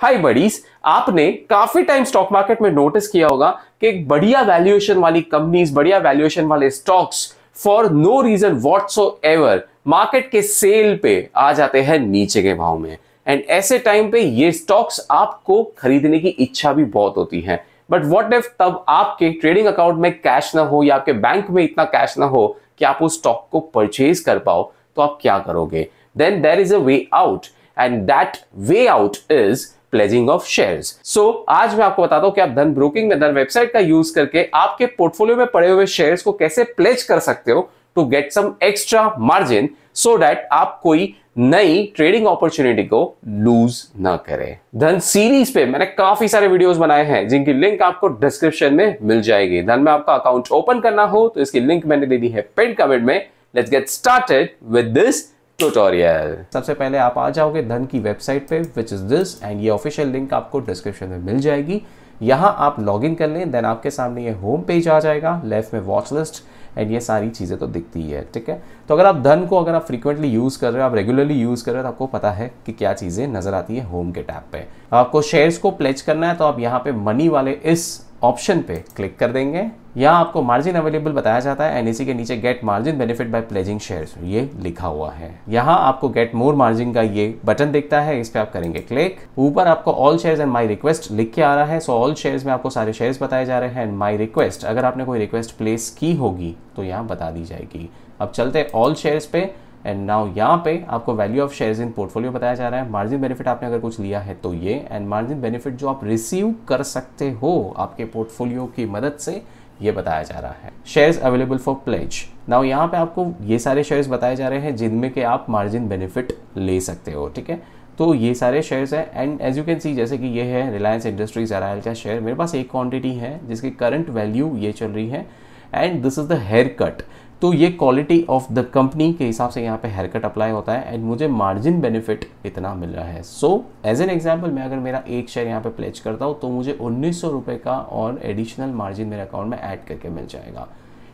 हाय buddies आपने काफी time stock market में नोटिस किया होगा कि एक बढ़िया वैल्यूएशन वाली कंपनीज बढ़िया वैल्यूएशन वाले stocks for no reason whatsoever market के सेल पे आ जाते हैं नीचे के भाव में एंड ऐसे टाइम पे ये स्टॉक्स आपको खरीदने की इच्छा भी बहुत होती है बट वॉट इफ तब आपके ट्रेडिंग अकाउंट में कैश ना हो या आपके बैंक में इतना कैश ना हो कि आप उस स्टॉक को परचेज कर पाओ तो आप क्या करोगे then there is a way out and that way out is pledging of shares so आज मैं आपको बताता हूँ कि आप धन ब्रोकिंग में धन वेबसाइट का यूज करके आपके पोर्टफोलियो में पड़े हुए शेयर्स को कैसे प्लेज कर सकते हो to get some extra margin so that आप कोई नई ट्रेडिंग अपॉर्चुनिटी को लूज ना करें धन सीरीज पे मैंने काफी सारे वीडियोस बनाए हैं जिनकी लिंक आपको डिस्क्रिप्शन में मिल जाएगी धन में आपका अकाउंट ओपन करना हो तो इसकी लिंक मैंने दे दी है पेंट कमेंट में let's get started with this tutorial सबसे पहले आप आ जाओगे धन की वेबसाइट पे विच इज दिस एंड ये ऑफिशियल लिंक आपको डिस्क्रिप्शन में मिल जाएगी यहाँ आप लॉग इन कर लें देन आपके सामने ये होम पेज आ जाएगा लेफ्ट में वॉच लिस्ट एंड ये सारी चीज़ें तो दिखती ही है ठीक है तो अगर आप धन को अगर आप फ्रीक्वेंटली यूज़ कर रहे हो आप रेगुलरली यूज़ कर रहे हो तो आपको पता है कि क्या चीज़ें नज़र आती है होम के टैप पे आपको शेयर्स को प्लेज करना है तो आप यहाँ पे मनी वाले इस ऑप्शन पे क्लिक कर देंगे यहाँ आपको मार्जिन अवेलेबल बताया जाता है एनएसी के नीचे get margin benefit by pledging shares ये लिखा हुआ है यहाँ आपको गेट मोर मार्जिन का ये बटन दिखता है इस पे आप करेंगे क्लिक ऊपर आपको all shares and my request लिख के आ रहा है सो ऑल शेयर्स में आपको सारे शेयर्स बताए जा रहे हैं एंड माई रिक्वेस्ट अगर आपने कोई रिक्वेस्ट प्लेस की होगी तो यहाँ बता दी जाएगी अब चलते ऑल शेयर्स पे एंड नाउ यहाँ पे आपको value of shares in portfolio बताया जा रहा है मार्जिन बेनिफिट आपने अगर कुछ लिया है तो ये एंड मार्जिन बेनिफिट जो आप रिसीव कर सकते हो आपके पोर्टफोलियो की मदद से ये बताया जा रहा है shares available for pledge now यहाँ पे आपको ये सारे शेयर्स बताए जा रहे हैं जिनमें के आप मार्जिन बेनिफिट ले सकते हो ठीक है तो ये सारे शेयर्स हैं and as you can see जैसे कि ये है रिलायंस इंडस्ट्रीज आर का शेयर मेरे पास एक क्वांटिटी है जिसकी करंट वैल्यू ये चल रही है and this is the haircut तो ये क्वालिटी ऑफ द कंपनी के हिसाब से यहाँ पे हेयर कट अप्लाई होता है एंड मुझे मार्जिन बेनिफिट इतना मिल रहा है सो एज एन एग्जाम्पल मैं अगर मेरा एक शेयर यहाँ पे प्लेच करता हूँ तो मुझे उन्नीस सौ रुपये का और एडिशनल मार्जिन मेरे अकाउंट में ऐड करके मिल जाएगा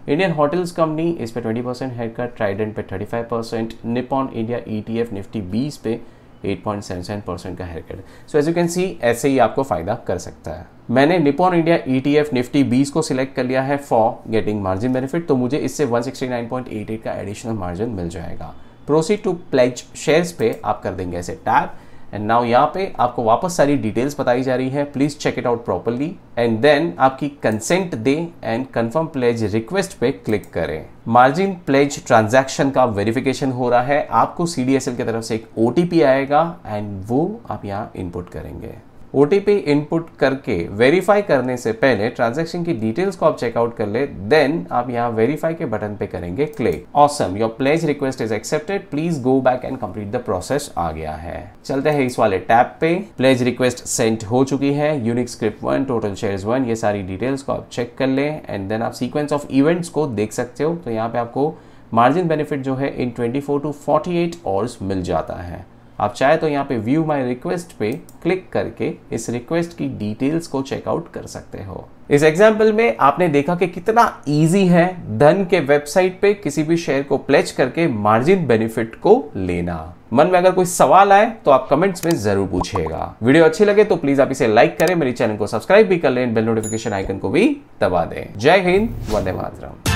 इंडियन होटल्स कंपनी इस पर twenty percent haircut Trident पे thirty five percent Nippon India E Nifty बीस पे 8.77 परसेंट का haircut so as you can see ऐसे ही आपको फ़ायदा कर सकता है मैंने निपोन इंडिया ईटीएफ निफ्टी बीस को सिलेक्ट कर लिया है फॉर गेटिंग मार्जिन बेनिफिट तो मुझे इससे 169.88 का एडिशनल मार्जिन मिल जाएगा प्रोसीड टू प्लेज शेयर्स पे आप कर देंगे ऐसे टैप एंड नाउ यहाँ पे आपको वापस सारी डिटेल्स बताई जा रही है please check it out properly and then आपकी कंसेंट दें एंड कंफर्म प्लेज रिक्वेस्ट पे क्लिक करें मार्जिन प्लेज ट्रांजैक्शन का वेरिफिकेशन हो रहा है आपको सी की तरफ से एक ओ आएगा एंड वो आप यहाँ इनपुट करेंगे ओ इनपुट करके वेरीफाई करने से पहले ट्रांजेक्शन की डिटेल्स को आप चेकआउट कर ले देन आप यहाँ वेरीफाई के बटन पे करेंगे click awesome your pledge request is accepted please go back and complete the process आ गया है चलते हैं इस वाले टैब पे प्लेज रिक्वेस्ट सेंट हो चुकी है unique script one total share one ये सारी डिटेल्स को आप चेक कर ले एंड देन आप सीक्वेंस ऑफ इवेंट्स को देख सकते हो तो यहाँ पे आपको मार्जिन बेनिफिट जो है इन 24 टू 48 आवर्स मिल जाता है आप चाहे तो यहाँ पे व्यू माय रिक्वेस्ट पे क्लिक करके इस रिक्वेस्ट की डिटेल्स को चेकआउट कर सकते हो इस एग्जाम्पल में आपने देखा कि कितना इजी है धन के वेबसाइट पे किसी भी शेयर को प्लेच करके मार्जिन बेनिफिट को लेना मन में अगर कोई सवाल आए तो आप कमेंट्स में जरूर पूछेगा वीडियो अच्छी लगे तो प्लीज आप इसे लाइक करें मेरे चैनल को सब्सक्राइब भी कर लें बेल नोटिफिकेशन आइकन को भी दबा दें जय हिंद वंदे मातरम